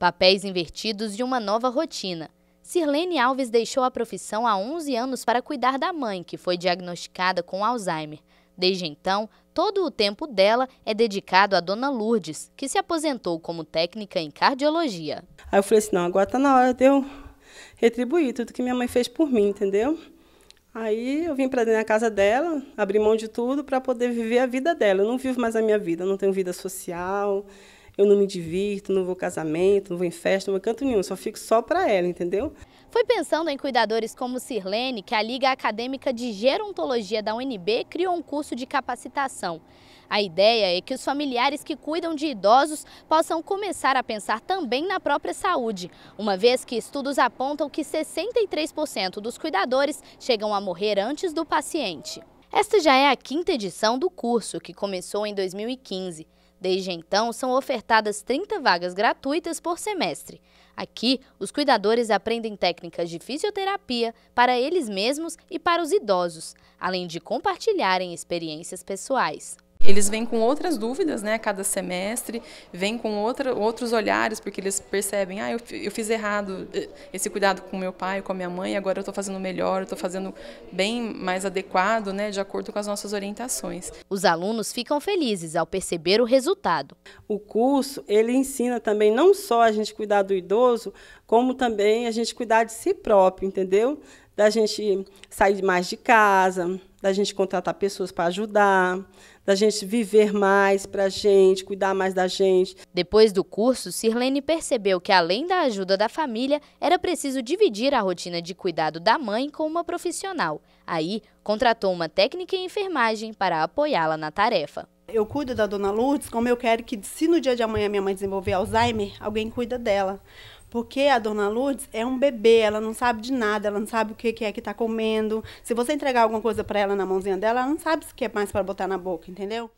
papéis invertidos e uma nova rotina. Sirlene Alves deixou a profissão há 11 anos para cuidar da mãe, que foi diagnosticada com Alzheimer. Desde então, todo o tempo dela é dedicado à dona Lourdes, que se aposentou como técnica em cardiologia. Aí eu falei assim: não, agora está na hora de eu retribuir tudo que minha mãe fez por mim, entendeu? Aí eu vim para dentro da casa dela, abri mão de tudo para poder viver a vida dela. Eu não vivo mais a minha vida, não tenho vida social, eu não me divirto, não vou casamento, não vou em festa, não vou canto nenhum, só fico só para ela, entendeu? Foi pensando em cuidadores como Sirlene que a Liga Acadêmica de Gerontologia da UNB criou um curso de capacitação. A ideia é que os familiares que cuidam de idosos possam começar a pensar também na própria saúde, uma vez que estudos apontam que 63% dos cuidadores chegam a morrer antes do paciente. Esta já é a quinta edição do curso, que começou em 2015. Desde então, são ofertadas 30 vagas gratuitas por semestre. Aqui, os cuidadores aprendem técnicas de fisioterapia para eles mesmos e para os idosos, além de compartilharem experiências pessoais. Eles vêm com outras dúvidas né, a cada semestre, vêm com outra, outros olhares, porque eles percebem, ah, eu, eu fiz errado eh, esse cuidado com meu pai, com a minha mãe, agora eu estou fazendo melhor, estou fazendo bem mais adequado, né, de acordo com as nossas orientações. Os alunos ficam felizes ao perceber o resultado. O curso, ele ensina também não só a gente cuidar do idoso, como também a gente cuidar de si próprio, entendeu? Da gente sair mais de casa, da gente contratar pessoas para ajudar, da gente viver mais para a gente, cuidar mais da gente. Depois do curso, Sirlene percebeu que, além da ajuda da família, era preciso dividir a rotina de cuidado da mãe com uma profissional. Aí, contratou uma técnica em enfermagem para apoiá-la na tarefa eu cuido da dona Lourdes como eu quero que, se no dia de amanhã minha mãe desenvolver Alzheimer, alguém cuida dela. Porque a dona Lourdes é um bebê, ela não sabe de nada, ela não sabe o que, é que está comendo. Se você entregar alguma coisa para ela na mãozinha dela, ela não sabe se que é mais para botar na boca, entendeu?